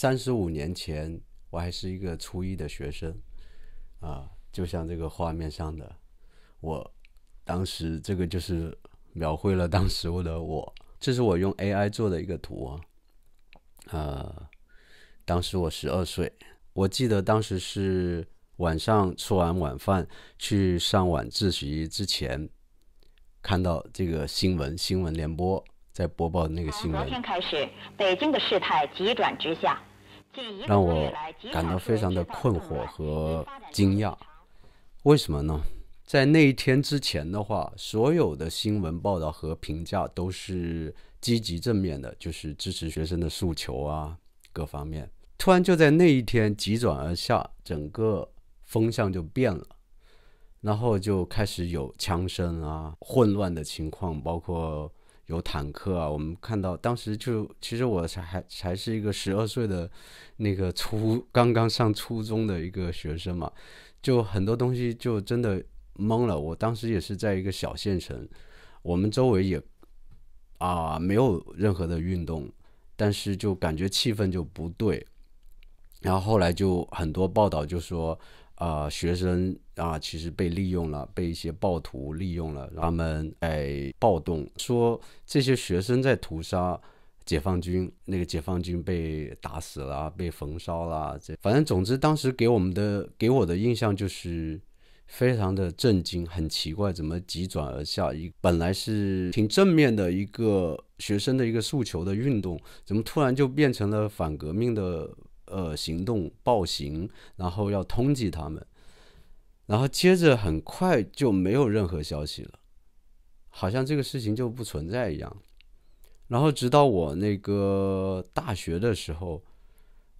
三十五年前，我还是一个初一的学生，啊，就像这个画面上的我，当时这个就是描绘了当时我的我。这是我用 AI 做的一个图，呃，当时我十二岁，我记得当时是晚上吃完晚饭去上晚自习之前，看到这个新闻《新闻联播》在播报那个新闻。昨天开始，北京的事态急转直下。让我感到非常的困惑和惊讶，为什么呢？在那一天之前的话，所有的新闻报道和评价都是积极正面的，就是支持学生的诉求啊，各方面。突然就在那一天急转而下，整个风向就变了，然后就开始有枪声啊，混乱的情况，包括。有坦克啊！我们看到当时就，其实我才还还是一个十二岁的那个初刚刚上初中的一个学生嘛，就很多东西就真的懵了。我当时也是在一个小县城，我们周围也啊没有任何的运动，但是就感觉气氛就不对。然后后来就很多报道就说。啊，学生啊，其实被利用了，被一些暴徒利用了，他们在暴动，说这些学生在屠杀解放军，那个解放军被打死了，被焚烧了，这反正总之当时给我们的给我的印象就是非常的震惊，很奇怪，怎么急转而下？一本来是挺正面的一个学生的一个诉求的运动，怎么突然就变成了反革命的？呃，行动暴行，然后要通缉他们，然后接着很快就没有任何消息了，好像这个事情就不存在一样。然后直到我那个大学的时候，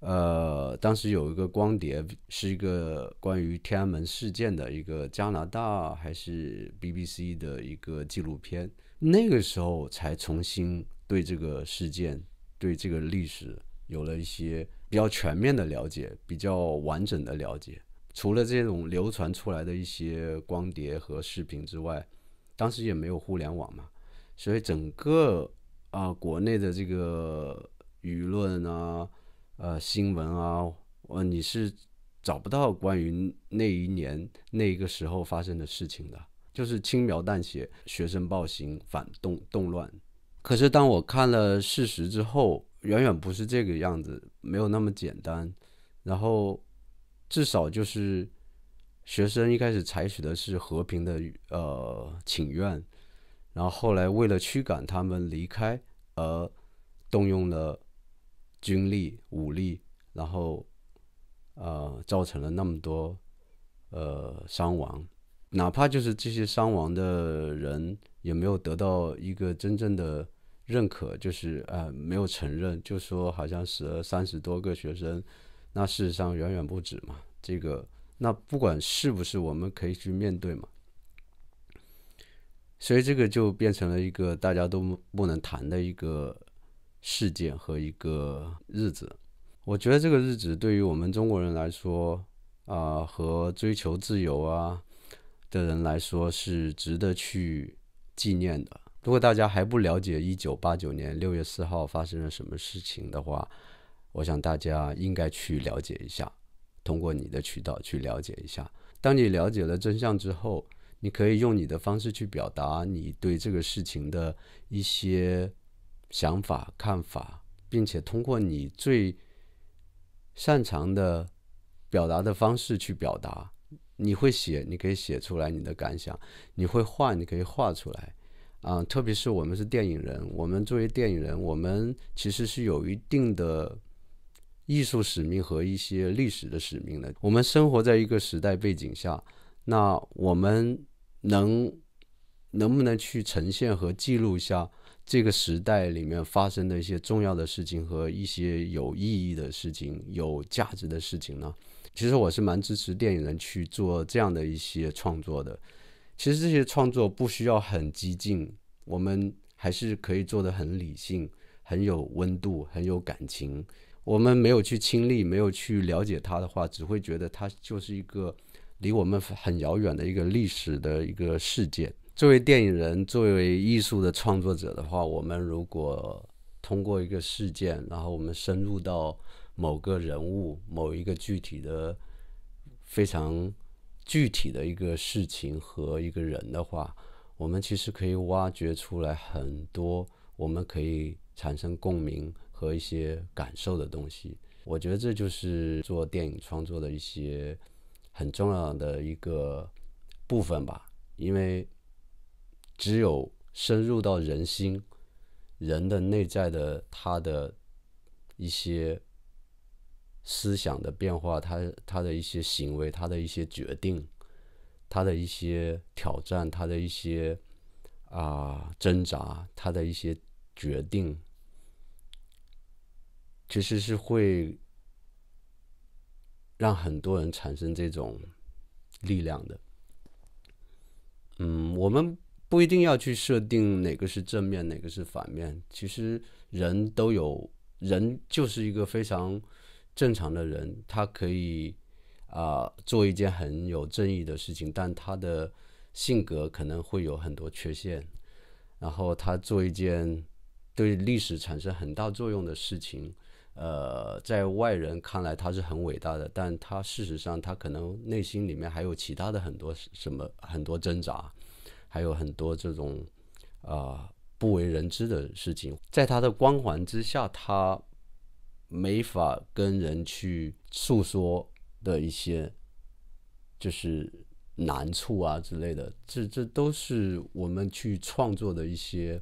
呃，当时有一个光碟，是一个关于天安门事件的一个加拿大还是 BBC 的一个纪录片，那个时候才重新对这个事件，对这个历史。有了一些比较全面的了解，比较完整的了解。除了这种流传出来的一些光碟和视频之外，当时也没有互联网嘛，所以整个啊，国内的这个舆论啊，呃，新闻啊，呃你是找不到关于那一年那一个时候发生的事情的，就是轻描淡写，学生暴行，反动动乱。可是当我看了事实之后，远远不是这个样子，没有那么简单。然后，至少就是学生一开始采取的是和平的呃请愿，然后后来为了驱赶他们离开而动用了军力武力，然后呃造成了那么多呃伤亡，哪怕就是这些伤亡的人也没有得到一个真正的。认可就是呃没有承认，就说好像死了三十多个学生，那事实上远远不止嘛。这个那不管是不是，我们可以去面对嘛。所以这个就变成了一个大家都不能谈的一个事件和一个日子。我觉得这个日子对于我们中国人来说啊，和追求自由啊的人来说是值得去纪念的。如果大家还不了解一九八九年六月四号发生了什么事情的话，我想大家应该去了解一下，通过你的渠道去了解一下。当你了解了真相之后，你可以用你的方式去表达你对这个事情的一些想法、看法，并且通过你最擅长的表达的方式去表达。你会写，你可以写出来你的感想；你会画，你可以画出来。啊，特别是我们是电影人，我们作为电影人，我们其实是有一定的艺术使命和一些历史的使命的。我们生活在一个时代背景下，那我们能能不能去呈现和记录一下这个时代里面发生的一些重要的事情和一些有意义的事情、有价值的事情呢？其实我是蛮支持电影人去做这样的一些创作的。其实这些创作不需要很激进，我们还是可以做的很理性、很有温度、很有感情。我们没有去亲历、没有去了解它的话，只会觉得它就是一个离我们很遥远的一个历史的一个事件。作为电影人、作为艺术的创作者的话，我们如果通过一个事件，然后我们深入到某个人物、某一个具体的非常。具体的一个事情和一个人的话，我们其实可以挖掘出来很多，我们可以产生共鸣和一些感受的东西。我觉得这就是做电影创作的一些很重要的一个部分吧，因为只有深入到人心，人的内在的他的一些。思想的变化，他他的一些行为，他的一些决定，他的一些挑战，他的一些啊挣扎，他的一些决定，其实是会让很多人产生这种力量的。嗯，我们不一定要去设定哪个是正面，哪个是反面。其实人都有人就是一个非常。正常的人，他可以，啊，做一件很有正义的事情，但他的性格可能会有很多缺陷。然后他做一件对历史产生很大作用的事情，呃，在外人看来他是很伟大的，但他事实上他可能内心里面还有其他的很多什么很多挣扎，还有很多这种啊不为人知的事情，在他的光环之下，他。没法跟人去诉说的一些，就是难处啊之类的，这这都是我们去创作的一些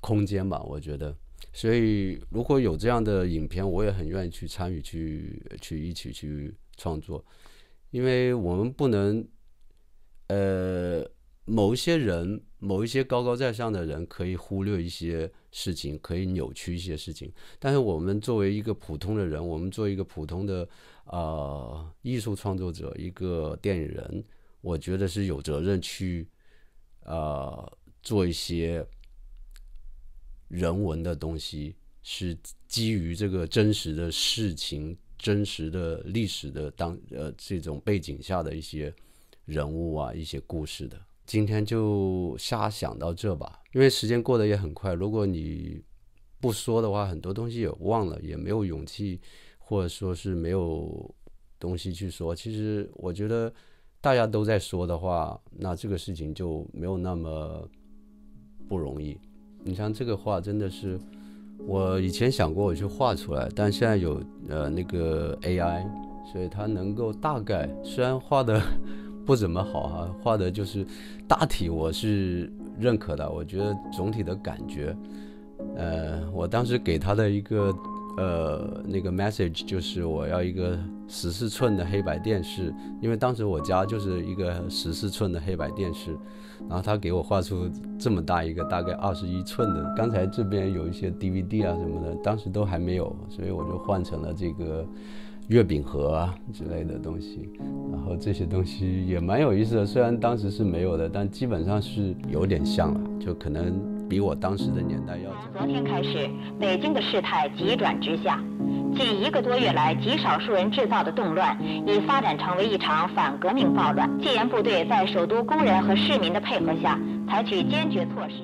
空间吧，我觉得。所以如果有这样的影片，我也很愿意去参与，去去一起去创作，因为我们不能，呃。某一些人，某一些高高在上的人可以忽略一些事情，可以扭曲一些事情。但是我们作为一个普通的人，我们做一个普通的呃艺术创作者，一个电影人，我觉得是有责任去呃做一些人文的东西，是基于这个真实的事情、真实的历史的当呃这种背景下的一些人物啊、一些故事的。今天就瞎想到这吧，因为时间过得也很快。如果你不说的话，很多东西也忘了，也没有勇气，或者说是没有东西去说。其实我觉得大家都在说的话，那这个事情就没有那么不容易。你像这个画，真的是我以前想过我去画出来，但现在有呃那个 AI，所以它能够大概虽然画的。不怎么好哈，画的就是大体，我是认可的。我觉得总体的感觉，呃，我当时给他的一个呃那个 message 就是我要一个十四寸的黑白电视，因为当时我家就是一个十四寸的黑白电视，然后他给我画出这么大一个大概二十一寸的。刚才这边有一些 DVD 啊什么的，当时都还没有，所以我就换成了这个。月饼盒啊之类的东西，然后这些东西也蛮有意思的。虽然当时是没有的，但基本上是有点像了，就可能比我当时的年代要。从昨天开始，北京的事态急转直下，近一个多月来极少数人制造的动乱，已发展成为一场反革命暴乱。戒严部队在首都工人和市民的配合下，采取坚决措施。